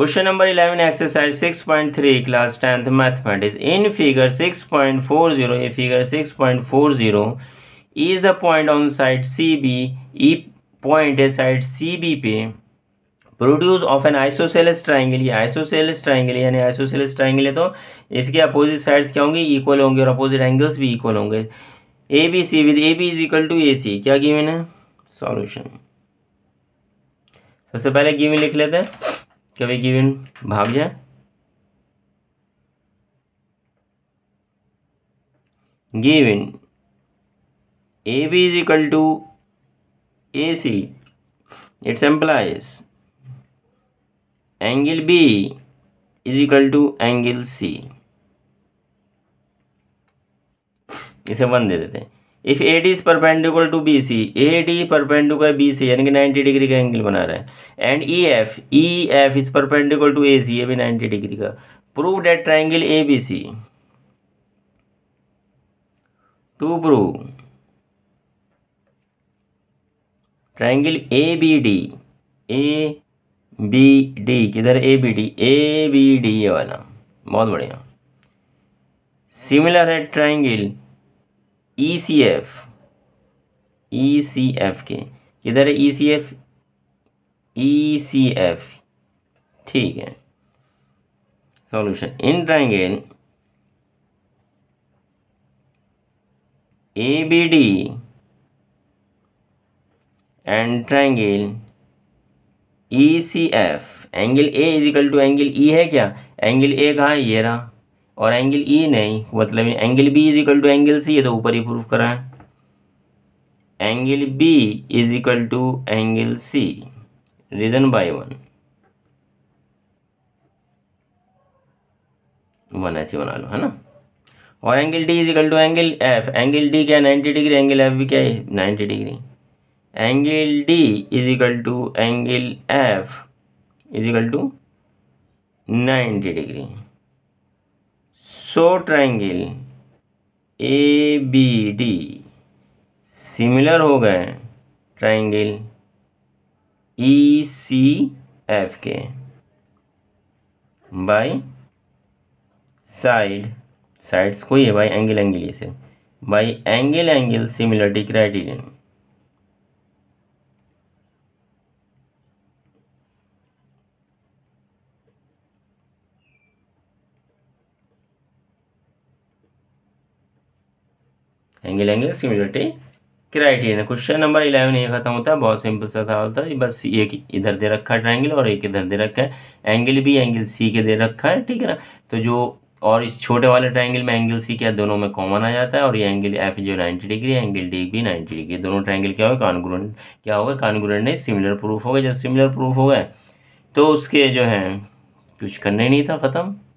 question number eleven exercise six point three class tenth mathematics in figure six point four zero ये figure six point four zero is the point on side C B E point है side C B पे produce of an isosceles triangle ये isosceles triangle यानी isosceles triangle है तो इसके opposite sides क्या होंगे इक्वल होंगे और अपोजिट एंगल्स भी इक्वल होंगे A B C with A B is equal to A C क्या गिवन है सॉल्यूशन सबसे पहले गिवन लिख लेते हैं कभी गिवन भाग जाए given A B is equal to A C it's implies angle B is equal to angle C इसे वन दे देते हैं if A D is perpendicular to B C A D perpendicular B C यानी कि ninety degree का angle बना रहा है and E F E F is perpendicular to A C ये भी नाइन्टी डिग्री का prove that triangle A B C to prove triangle A B D A B D किधर A B D A B D ये वाला बहुत बढ़िया similar है triangle E C F E C F के किधर है ई C F E C F ठीक है solution in triangle A B D and triangle E C F angle A is equal to angle E है क्या एंगल ए कहाँ है ये रहा और एंगल ई e नहीं मतलब angle B is equal to angle C ये तो ऊपर ही प्रूफ करा है angle B is equal to angle C reason by one one ऐसे बना लो है ना और angle D is equal to angle F angle D क्या नाइन्टी डिग्री एंगल एफ भी क्या है ninety degree angle D is equal to angle F is equal to ninety degree so triangle A B D similar हो गए triangle E C F के by side sides कोई है भाई angle angle ये से by angle angle similarity criterion angle angle similarity criteria question number eleven ये खत्म होता है बहुत सिंपल सा सवाल था बस एक इधर दे रखा है ट्राइंगल और एक इधर दे रखा है एंगल भी एंगल सी के दे रखा है ठीक है ना तो जो और इस छोटे वाले ट्राइंगल में एंगल सी क्या दोनों में कॉमन आ जाता है और ये एंगल एफ जो 90 डिग्री एंगल डी भी 90 डिग्री दोनों ट्राइंगल क्या होगा कॉन्ग्रेंट क्या होगा कॉन्ग्रेंट नहीं सिमिलर प्रूफ हो जब सिमिलर प्रूफ हो गए तो उसके जो है कुछ करने ही नहीं था ख़त्म